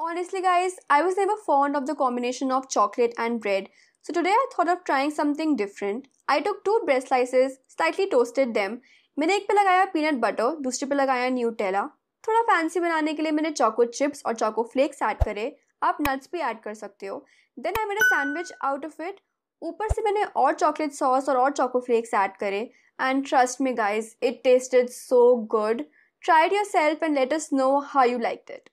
Honestly, guys, I was never fond of the combination of chocolate and bread. So today I thought of trying something different. I took two bread slices, slightly toasted them. मैंने एक पे लगाया peanut butter, दूसरे पे लगाया Nutella. थोड़ा fancy बनाने के लिए मैंने chocolate chips और chocolate flakes add करे. आप nuts भी add Then I made a sandwich out of it. ऊपर से मैंने और chocolate sauce और और choco flakes add करे. And trust me, guys, it tasted so good. Try it yourself and let us know how you liked it.